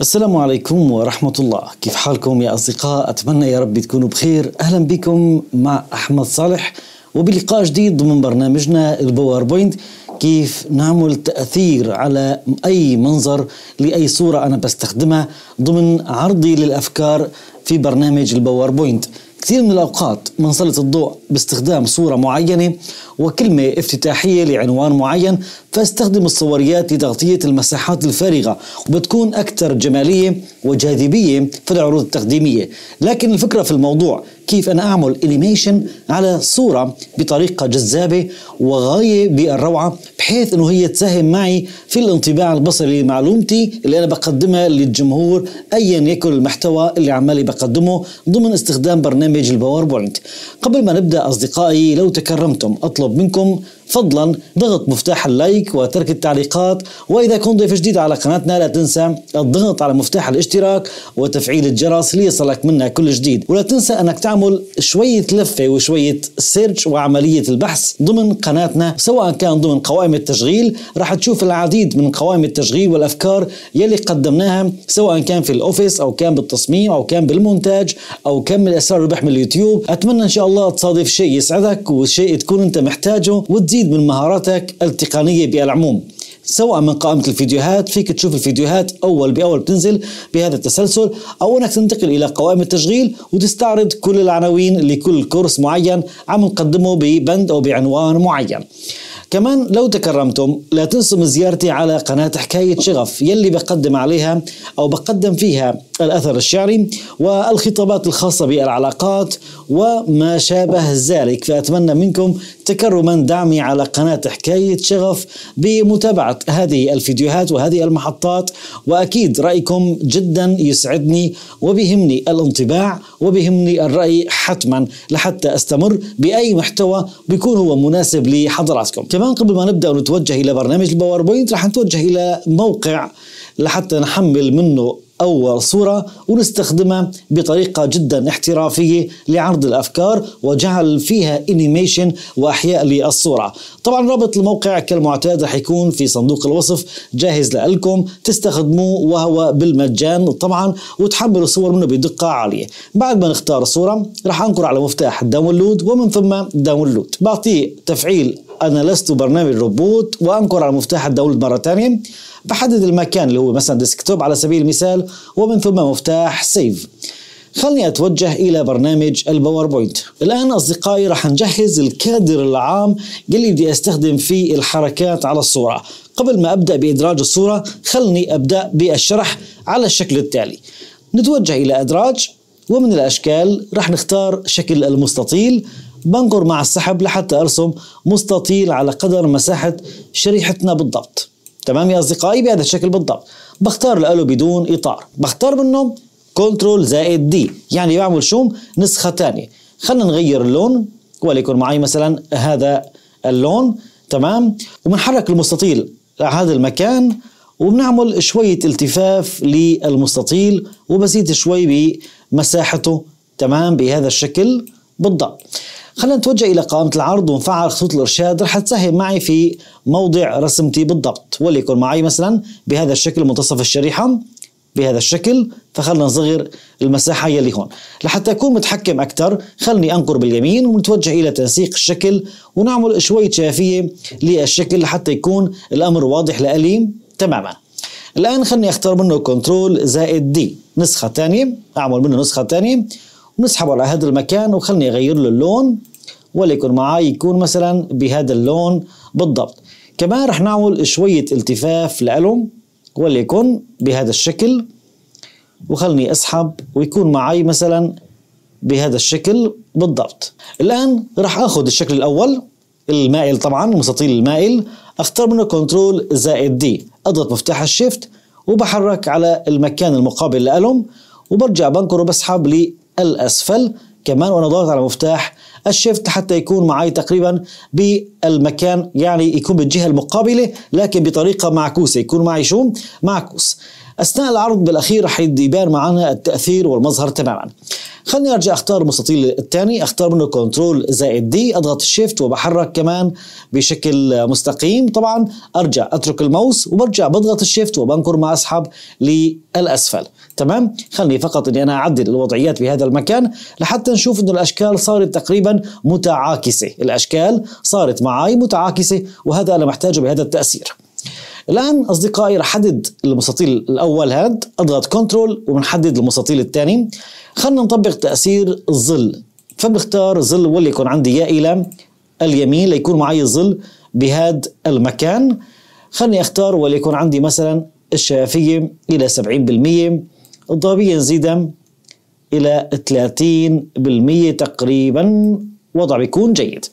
السلام عليكم ورحمة الله كيف حالكم يا أصدقاء أتمنى يا رب تكونوا بخير أهلا بكم مع أحمد صالح وبلقاء جديد ضمن برنامجنا البوربوينت كيف نعمل تأثير على أي منظر لأي صورة أنا بستخدمها ضمن عرضي للأفكار في برنامج البوربوينت كثير من الأوقات بنسلط الضوء باستخدام صورة معينة وكلمة افتتاحية لعنوان معين فاستخدم الصوريات لتغطية المساحات الفارغة وبتكون أكثر جمالية وجاذبية في العروض التقديمية لكن الفكرة في الموضوع كيف أنا أعمل إنيميشن على صورة بطريقة جذابة وغاية بالروعة بحيث أنه هي تساهم معي في الانطباع البصري لمعلومتي اللي أنا بقدمها للجمهور أيا يكن المحتوى اللي عمالي بقدمه ضمن استخدام برنامج الباوربوينت قبل ما نبدأ أصدقائي لو تكرمتم أطلب منكم فضلا ضغط مفتاح اللايك وترك التعليقات وإذا كنت ضيف جديد على قناتنا لا تنسى الضغط على مفتاح الاشتراك وتفعيل الجرس ليصلك منا كل جديد ولا تنسى أنك تعمل شوية لفة وشوية سيرج وعملية البحث ضمن قناتنا سواء كان ضمن قوائم التشغيل راح تشوف العديد من قوائم التشغيل والأفكار يلي قدمناها سواء كان في الأوفيس أو كان بالتصميم أو كان بالمونتاج أو كان من أسرار الربح من اليوتيوب أتمنى إن شاء الله تصادف شيء يسعدك وشيء تكون أنت محتاجه وتزيد تزيد من مهاراتك التقنية بالعموم سواء من قائمة الفيديوهات فيك تشوف الفيديوهات أول بأول بتنزل بهذا التسلسل أو أنك تنتقل إلى قوائم التشغيل وتستعرض كل العناوين لكل كورس معين عم نقدمه ببند أو بعنوان معين كمان لو تكرمتم لا تنسوا زيارتي على قناة حكاية شغف يلي بقدم عليها أو بقدم فيها الأثر الشعري والخطابات الخاصة بالعلاقات وما شابه ذلك فأتمنى منكم تكرما دعمي على قناة حكاية شغف بمتابعة هذه الفيديوهات وهذه المحطات وأكيد رأيكم جدا يسعدني وبهمني الانطباع وبهمني الرأي حتما لحتى أستمر بأي محتوى بيكون هو مناسب لحضراتكم كمان قبل ما نبدأ ونتوجه إلى برنامج الباوربوينت رح نتوجه إلى موقع لحتى نحمل منه أول صورة ونستخدمها بطريقة جدا احترافية لعرض الأفكار وجعل فيها انيميشن وأحياء للصورة طبعا رابط الموقع كالمعتاد رح يكون في صندوق الوصف جاهز لكم تستخدموه وهو بالمجان طبعا وتحملوا صور منه بدقة عالية بعد ما نختار صورة رح أنقر على مفتاح الداونلود ومن ثم داونلود بعطيه تفعيل أنا لست برنامج روبوت وأنقر على مفتاح الداونلود مرة ثانية بحدد المكان اللي هو مثلا ديسكتوب على سبيل المثال ومن ثم مفتاح سيف خلني أتوجه إلى برنامج الباوربوينت الآن أصدقائي رح نجهز الكادر العام اللي بدي أستخدم فيه الحركات على الصورة قبل ما أبدأ بإدراج الصورة خلني أبدأ بالشرح على الشكل التالي نتوجه إلى إدراج ومن الأشكال رح نختار شكل المستطيل بنقر مع السحب لحتى أرسم مستطيل على قدر مساحة شريحتنا بالضبط تمام يا اصدقائي بهذا الشكل بالضبط بختار الالو بدون اطار بختار منه كنترول زائد دي يعني بعمل شو نسخه ثانيه خلينا نغير اللون وليكن معي مثلا هذا اللون تمام وبنحرك المستطيل لهذا المكان وبنعمل شوية التفاف للمستطيل وبزيد شوي بمساحته تمام بهذا الشكل بالضبط خلينا نتوجه إلى قائمة العرض ونفعل خطوط الإرشاد رح تسهل معي في موضع رسمتي بالضبط وليكن معي مثلا بهذا الشكل منتصف الشريحة بهذا الشكل فخلنا نصغر المساحة يلي هون لحتى أكون متحكم أكثر خلني أنقر باليمين ونتوجه إلى تنسيق الشكل ونعمل شوية شافيه للشكل لحتى يكون الأمر واضح لألي تماما الآن خلني أختار منه كنترول زائد دي نسخة ثانية أعمل منه نسخة ثانية ونسحبه على هذا المكان وخلني أغير له اللون وليكن معي يكون مثلا بهذا اللون بالضبط كمان رح نعمل شوية التفاف لألهم وليكن بهذا الشكل وخلني أسحب ويكون معي مثلا بهذا الشكل بالضبط الآن رح أخذ الشكل الأول المائل طبعا المستطيل المائل اختار منه كنترول زائد دي اضغط مفتاح الشيفت وبحرك على المكان المقابل لألم وبرجع بنكر وبسحب للاسفل كمان وانا ضاغط على مفتاح الشيفت حتى يكون معي تقريبا بالمكان يعني يكون بالجهة المقابلة لكن بطريقة معكوسة يكون معي شو معكوس أثناء العرض بالأخير رح يبان معنا التأثير والمظهر تماما خليني ارجع اختار المستطيل الثاني اختار منه كنترول زائد دي اضغط الشيفت وبحرك كمان بشكل مستقيم طبعا ارجع اترك الماوس وبرجع بضغط الشيفت وبنكر مع اسحب للاسفل تمام خلني فقط اني انا اعدل الوضعيات بهذا المكان لحتى نشوف انه الاشكال صارت تقريبا متعاكسه الاشكال صارت معي متعاكسه وهذا انا محتاجه بهذا التاثير الان اصدقائي رح احدد المستطيل الاول هاد اضغط كنترول وبنحدد المستطيل الثاني خلينا نطبق تاثير الظل فبختار ظل وليكن عندي يا الى اليمين ليكون معي الظل بهذا المكان خلني اختار وليكن عندي مثلا الشفافيه الى 70% الضبابية نزيدها إلى 30% تقريبا وضع بيكون جيد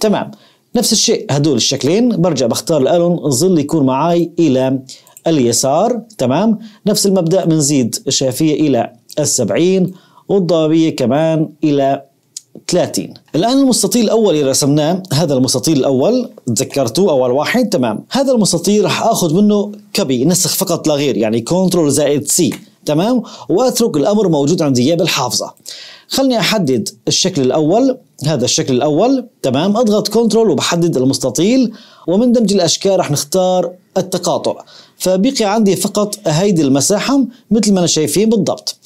تمام نفس الشيء هدول الشكلين برجع بختار الالون الظل يكون معاي إلى اليسار تمام نفس المبدأ بنزيد الشافية إلى السبعين والضبابية كمان إلى 30 الآن المستطيل الأول اللي رسمناه هذا المستطيل الأول تذكرتوه أول واحد تمام هذا المستطيل رح آخذ منه كبي نسخ فقط لا غير يعني كنترول زائد سي تمام واترك الامر موجود عندي اياه بالحافظه خلني احدد الشكل الاول هذا الشكل الاول تمام اضغط كنترول وبحدد المستطيل ومن دمج الاشكال راح نختار التقاطع فبقي عندي فقط هيدي المساحه مثل ما انا شايفين بالضبط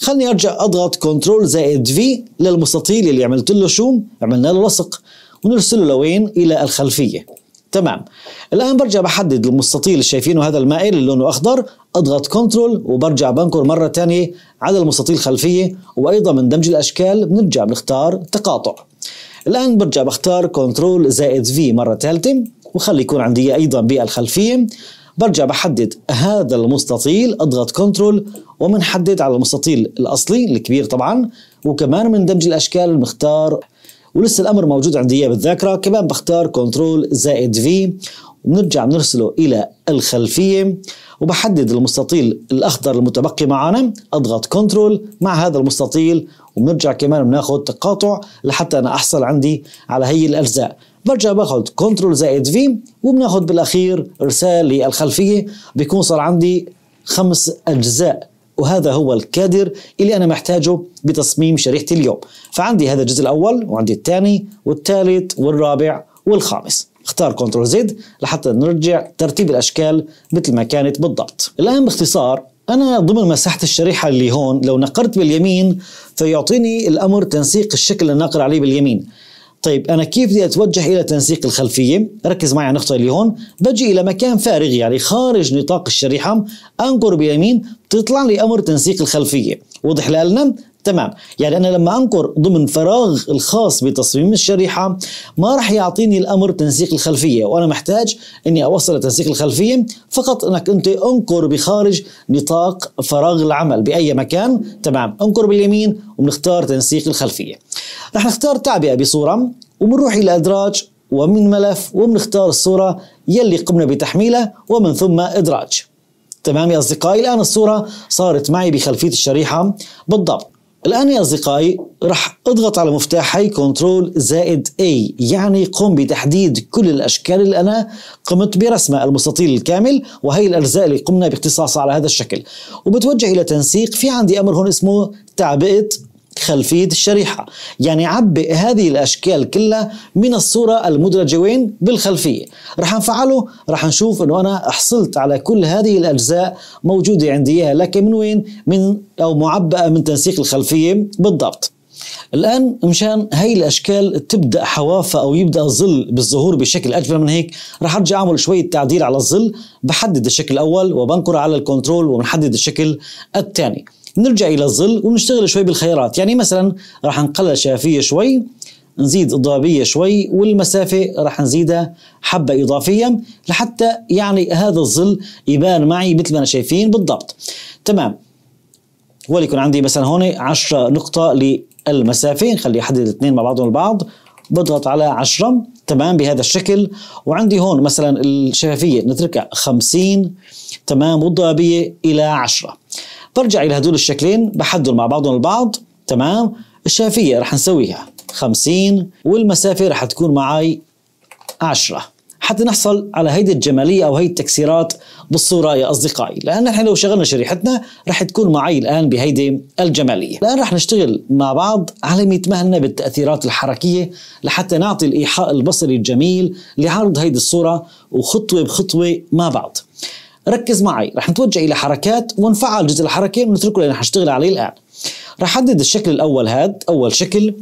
خلني ارجع اضغط كنترول زائد في للمستطيل اللي عملت له شو عملنا له لصق ونرسله لوين الى الخلفيه تمام الان برجع بحدد المستطيل اللي شايفينه هذا المائل اللي لونه اخضر اضغط كنترول وبرجع بنكر مره ثانيه على المستطيل الخلفيه وايضا من دمج الاشكال بنرجع بنختار تقاطع الان برجع بختار كنترول زائد في مره ثالثه وخلي يكون عندي ايضا بالخلفيه برجع بحدد هذا المستطيل اضغط كنترول ومنحدد على المستطيل الاصلي الكبير طبعا وكمان من دمج الاشكال بنختار ولسه الامر موجود عندي اياه بالذاكره كمان بختار كنترول زائد في بنرجع بنرسله إلى الخلفية وبحدد المستطيل الأخضر المتبقي معنا أضغط كنترول مع هذا المستطيل وبنرجع كمان بناخذ تقاطع لحتى أنا أحصل عندي على هي الأجزاء برجع باخذ كنترول زائد في وبناخذ بالأخير إرسال للخلفية بيكون صار عندي خمس أجزاء وهذا هو الكادر اللي أنا محتاجه بتصميم شريحتي اليوم فعندي هذا الجزء الأول وعندي الثاني والثالث والرابع والخامس اختار كنترول زد لحتى نرجع ترتيب الاشكال مثل ما كانت بالضبط الان باختصار انا ضمن مساحه الشريحه اللي هون لو نقرت باليمين فيعطيني الامر تنسيق الشكل اللي نقر عليه باليمين طيب انا كيف بدي اتوجه الى تنسيق الخلفيه ركز معي على النقطه اللي هون بجي الى مكان فارغ يعني خارج نطاق الشريحه انقر باليمين تطلع لي امر تنسيق الخلفيه وضح لنا تمام يعني أنا لما أنقر ضمن فراغ الخاص بتصميم الشريحة ما راح يعطيني الأمر تنسيق الخلفية وأنا محتاج أني أوصل لتنسيق الخلفية فقط أنك أنت أنقر بخارج نطاق فراغ العمل بأي مكان تمام أنقر باليمين وبنختار تنسيق الخلفية رح نختار تعبئة بصورة وبنروح إلى أدراج ومن ملف وبنختار الصورة يلي قمنا بتحميلها ومن ثم إدراج تمام يا أصدقائي الآن الصورة صارت معي بخلفية الشريحة بالضبط الآن يا أصدقائي رح أضغط على مفتاح هاي كنترول زائد أي يعني قم بتحديد كل الأشكال اللي أنا قمت برسمها المستطيل الكامل وهي الأجزاء اللي قمنا باختصاصها على هذا الشكل وبتوجه إلى تنسيق في عندي أمر هون اسمه تعبئة خلفية الشريحة يعني عبئ هذه الأشكال كلها من الصورة المدرجة وين بالخلفية رح نفعله رح نشوف أنه أنا حصلت على كل هذه الأجزاء موجودة عندي إياها لكن من وين من أو معبأة من تنسيق الخلفية بالضبط الآن مشان هاي الأشكال تبدأ حوافة أو يبدأ الظل بالظهور بشكل أجمل من هيك رح أرجع أعمل شوية تعديل على الظل بحدد الشكل الأول وبنقر على الكنترول وبنحدد الشكل الثاني نرجع الى الظل ونشتغل شوي بالخيارات يعني مثلا راح نقلل شفافيه شوي نزيد إضافية شوي والمسافة راح نزيدها حبة إضافية لحتى يعني هذا الظل يبان معي مثل ما أنا شايفين بالضبط تمام وليكن عندي مثلا هون 10 نقطة للمسافة نخلي أحدد الاثنين مع بعضهم البعض بضغط على 10 تمام بهذا الشكل وعندي هون مثلا الشفافية نتركها 50 تمام والضبابية إلى 10 برجع الى هدول الشكلين بحدهم مع بعضهم البعض تمام الشافيه رح نسويها 50 والمسافه رح تكون معي 10 حتى نحصل على هيدي الجماليه او هيدي التكسيرات بالصوره يا اصدقائي، لان نحن لو شغلنا شريحتنا رح تكون معي الان بهيدي الجماليه، الان رح نشتغل مع بعض على ما بالتاثيرات الحركيه لحتى نعطي الايحاء البصري الجميل لعرض هيدي الصوره وخطوه بخطوه مع بعض. ركز معي رح نتوجه إلى حركات ونفعل جزء الحركة ونتركه لأن حشتغل عليه الآن رح احدد الشكل الأول هاد أول شكل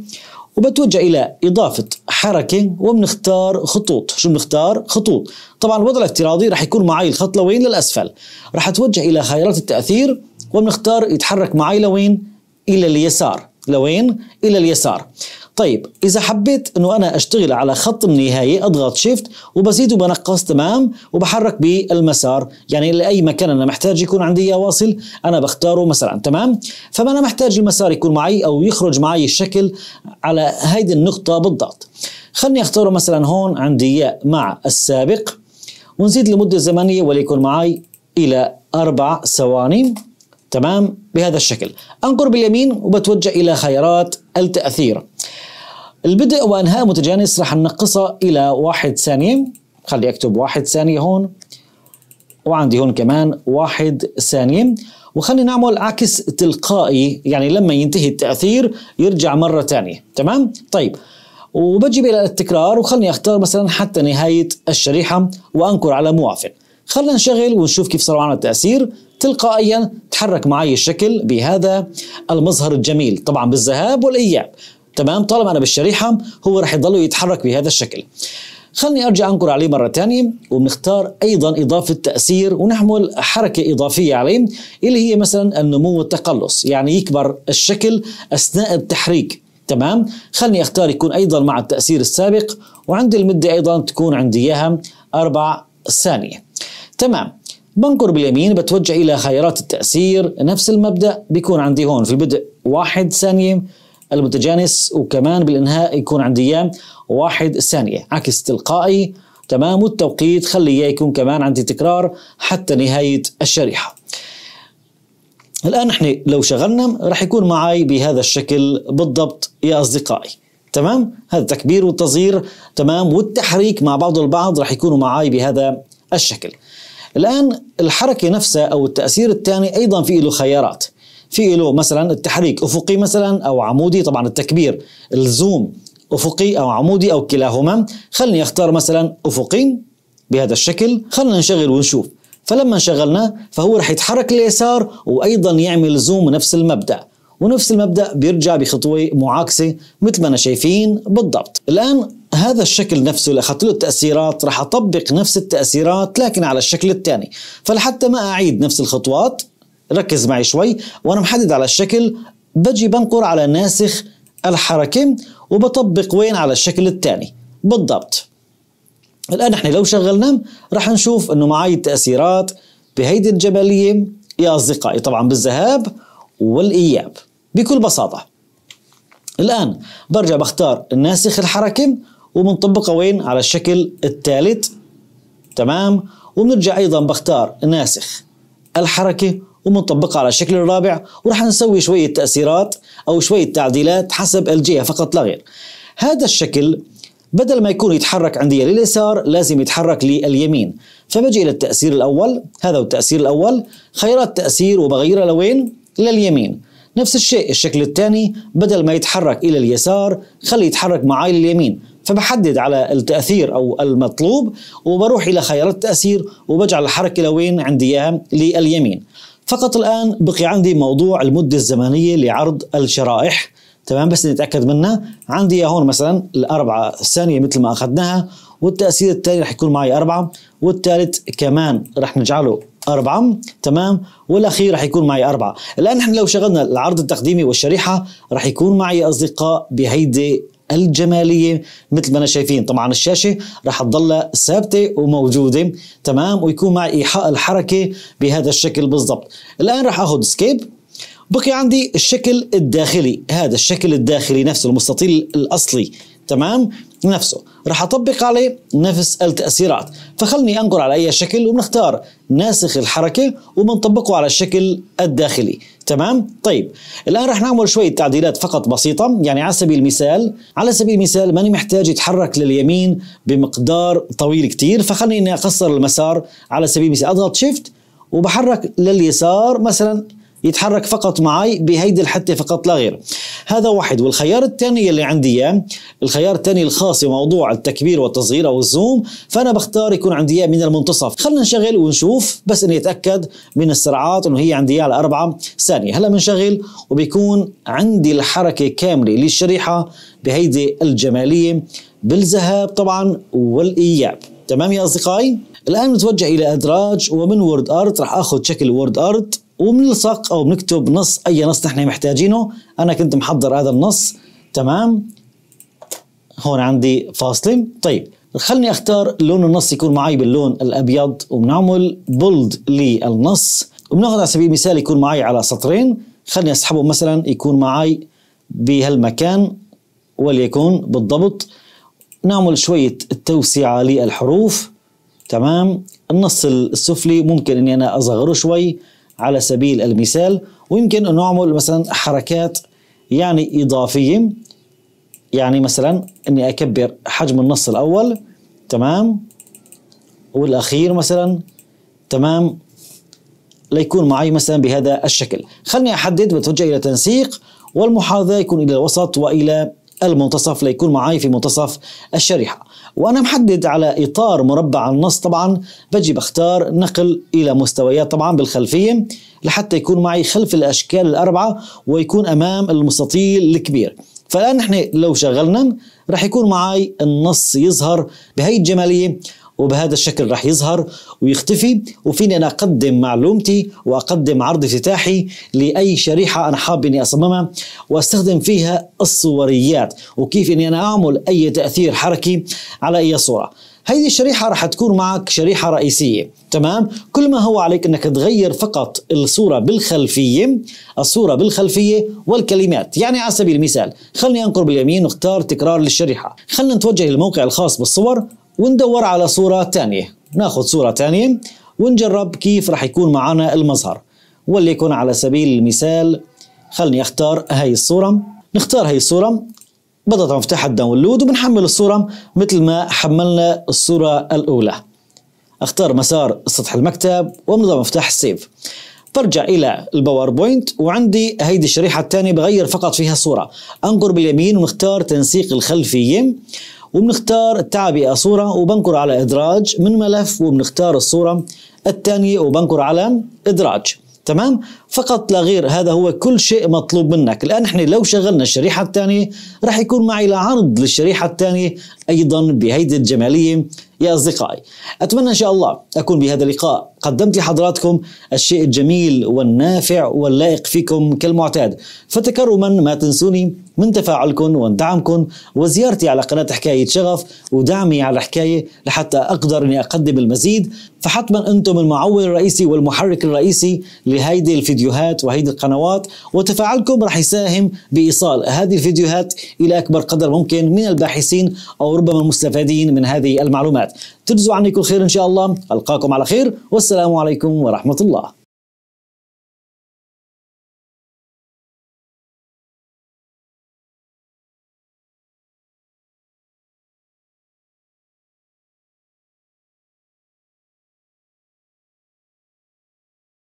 وبتوجه إلى إضافة حركة وبنختار خطوط شو بنختار؟ خطوط طبعا الوضع الافتراضي رح يكون معي الخط لوين للأسفل رح أتوجه إلى خيارات التأثير وبنختار يتحرك معي لوين؟ إلى اليسار لوين؟ إلى اليسار طيب إذا حبيت أنه أنا أشتغل على خط النهاية أضغط شيفت وبزيد وبنقص تمام وبحرك بالمسار يعني لأي مكان أنا محتاج يكون عندي إياه واصل أنا بختاره مثلا تمام فأنا محتاج المسار يكون معي أو يخرج معي الشكل على هيدي النقطة بالضبط خلني أختاره مثلا هون عندي إياه مع السابق ونزيد المدة الزمنية وليكن معي إلى أربع ثواني تمام بهذا الشكل أنقر باليمين وبتوجه إلى خيارات التأثير البدء وانهاء متجانس راح ننقصها الى واحد ثانية خلي اكتب واحد ثانية هون وعندي هون كمان واحد ثانية وخلينا نعمل عكس تلقائي يعني لما ينتهي التأثير يرجع مرة ثانية تمام؟ طيب وبجيب إلى التكرار وخلني أختار مثلا حتى نهاية الشريحة وأنكر على موافق خلينا نشغل ونشوف كيف صار معنا التأثير تلقائيا تحرك معي الشكل بهذا المظهر الجميل طبعا بالذهاب والإياب تمام طالما انا بالشريحه هو راح يضل يتحرك بهذا الشكل خلني ارجع انقر عليه مره ثانيه وبنختار ايضا اضافه تاثير ونحمل حركه اضافيه عليه اللي هي مثلا النمو والتقلص يعني يكبر الشكل اثناء التحريك تمام خلني اختار يكون ايضا مع التاثير السابق وعندي المده ايضا تكون عندي اياها اربع ثانيه تمام بنقر باليمين بتوجه الى خيارات التاثير نفس المبدا بيكون عندي هون في البدء واحد ثانيه المتجانس وكمان بالانهاء يكون عندي اياه واحد ثانيه عكس تلقائي تمام والتوقيت خلي اياه يكون كمان عندي تكرار حتى نهايه الشريحه الان نحن لو شغلنا راح يكون معي بهذا الشكل بالضبط يا اصدقائي تمام هذا التكبير والتصغير تمام والتحريك مع بعضه البعض راح يكونوا معي بهذا الشكل الان الحركه نفسها او التاثير الثاني ايضا في له خيارات في له مثلا التحريك افقي مثلا او عمودي طبعا التكبير الزوم افقي او عمودي او كلاهما خلني اختار مثلا افقي بهذا الشكل خلنا نشغل ونشوف فلما شغلنا فهو رح يتحرك لليسار وايضا يعمل زوم نفس المبدا ونفس المبدا بيرجع بخطوه معاكسه مثل ما انا شايفين بالضبط الان هذا الشكل نفسه اللي اخذت له التاثيرات رح اطبق نفس التاثيرات لكن على الشكل الثاني فلحتى ما اعيد نفس الخطوات ركز معي شوي وانا محدد على الشكل بجي بنقر على ناسخ الحركة وبطبق وين على الشكل الثاني بالضبط الآن احنا لو شغلناه راح نشوف انه معي التأثيرات بهيدي الجبلية يا أصدقائي طبعا بالذهاب والإياب بكل بساطة الآن برجع بختار الناسخ الحركة وبنطبقها وين على الشكل الثالث تمام وبنرجع أيضا بختار ناسخ الحركة ومنطبقها على الشكل الرابع ورح نسوي شوية تأثيرات أو شوية تعديلات حسب الجهة فقط لا غير هذا الشكل بدل ما يكون يتحرك عندي لليسار لازم يتحرك لليمين فبجي إلى التأثير الأول هذا هو التأثير الأول خيارات تأثير وبغيرها لوين؟ لليمين نفس الشيء الشكل الثاني بدل ما يتحرك إلى اليسار خليه يتحرك معاي لليمين فبحدد على التأثير أو المطلوب وبروح إلى خيارات التأثير وبجعل الحركة لوين عندي إياها لليمين فقط الآن بقي عندي موضوع المدة الزمنية لعرض الشرائح تمام بس نتأكد منها عندي هون مثلا الأربعة الثانية مثل ما أخذناها والتأثير الثاني رح يكون معي أربعة والثالث كمان رح نجعله أربعة تمام والأخير رح يكون معي أربعة الآن نحن لو شغلنا العرض التقديمي والشريحة رح يكون معي أصدقاء بهيدي الجماليه مثل ما انا شايفين طبعا الشاشه راح تضل ثابته وموجوده تمام ويكون مع ايحاء الحركه بهذا الشكل بالضبط الان راح اخذ سكيب بقي عندي الشكل الداخلي هذا الشكل الداخلي نفسه المستطيل الاصلي تمام نفسه راح اطبق عليه نفس التأثيرات فخلني انقر على اي شكل وبنختار ناسخ الحركة وبنطبقه على الشكل الداخلي تمام طيب الان راح نعمل شوية تعديلات فقط بسيطة يعني على سبيل المثال على سبيل المثال ماني محتاج يتحرك لليمين بمقدار طويل كتير فخلني اني اقصر المسار على سبيل المثال اضغط شيفت وبحرك لليسار مثلا يتحرك فقط معي بهيدي الحتة فقط لا غير هذا واحد والخيار الثاني اللي عندي اياه الخيار الثاني الخاص بموضوع التكبير والتصغير او الزوم فانا بختار يكون عندي اياه من المنتصف خلينا نشغل ونشوف بس اني اتاكد من السرعات انه هي عندي اياه على 4 ثانية هلا بنشغل وبيكون عندي الحركة كاملة للشريحة بهيدي الجمالية بالذهاب طبعا والاياب تمام يا اصدقائي الان نتوجه الى ادراج ومن وورد ارت راح اخذ شكل وورد ارت وبنلصق او بنكتب نص اي نص نحن محتاجينه انا كنت محضر هذا النص تمام هون عندي فاصله طيب خلني اختار لون النص يكون معي باللون الابيض وبنعمل بولد للنص وبناخذ على سبيل المثال يكون معي على سطرين خلني اسحبه مثلا يكون معي بهالمكان وليكن بالضبط نعمل شوية توسعة للحروف تمام النص السفلي ممكن اني انا اصغره شوي على سبيل المثال ويمكن أن نعمل مثلا حركات يعني إضافية يعني مثلا أني أكبر حجم النص الأول تمام والأخير مثلا تمام ليكون معي مثلا بهذا الشكل خلني أحدد وتوجه إلى تنسيق والمحاذاة يكون إلى الوسط وإلى المنتصف ليكون معي في منتصف الشريحة وانا محدد على اطار مربع النص طبعا بجي بختار نقل الى مستويات طبعا بالخلفيه لحتى يكون معي خلف الاشكال الاربعه ويكون امام المستطيل الكبير فالان نحن لو شغلنا رح يكون معي النص يظهر بهي الجماليه وبهذا الشكل راح يظهر ويختفي وفيني أنا أقدم معلومتي وأقدم عرض افتتاحي لأي شريحة أنا حاب إني أصممها وأستخدم فيها الصوريات وكيف إني أنا أعمل أي تأثير حركي على أي صورة هذه الشريحة رح تكون معك شريحة رئيسية تمام كل ما هو عليك أنك تغير فقط الصورة بالخلفية الصورة بالخلفية والكلمات يعني على سبيل المثال خلني أنقر باليمين واختار تكرار للشريحة خلنا نتوجه للموقع الخاص بالصور وندور على صورة تانية ناخذ صورة تانية ونجرب كيف رح يكون معنا المظهر وليكن على سبيل المثال خلني اختار هاي الصورة نختار هاي الصورة بضغط على مفتاح الداونلود وبنحمل الصورة مثل ما حملنا الصورة الأولى اختار مسار سطح المكتب وبضغط مفتاح السيف برجع الى الباوربوينت وعندي هيدي الشريحه الثانيه بغير فقط فيها صوره انقر باليمين ونختار تنسيق الخلفيه وبنختار التعبئة صورة وبنكر على إدراج من ملف وبنختار الصورة الثانية وبنكر على إدراج تمام فقط لا غير هذا هو كل شيء مطلوب منك الآن احنا لو شغلنا الشريحة الثانية رح يكون معي لعرض للشريحة الثانية أيضا بهيدي الجمالية يا أصدقائي أتمنى إن شاء الله أكون بهذا اللقاء قدمت لحضراتكم الشيء الجميل والنافع واللائق فيكم كالمعتاد فتكرما ما تنسوني من تفاعلكم ودعمكم وزيارتي على قناة حكاية شغف ودعمي على الحكاية لحتى أقدر أني أقدم المزيد فحتما أنتم المعول الرئيسي والمحرك الرئيسي لهيدي الفيديوهات وهيدي القنوات وتفاعلكم رح يساهم بإيصال هذه الفيديوهات إلى أكبر قدر ممكن من الباحثين أو وربما مستفادين من هذه المعلومات تجزوا عني كل خير إن شاء الله ألقاكم على خير والسلام عليكم ورحمة الله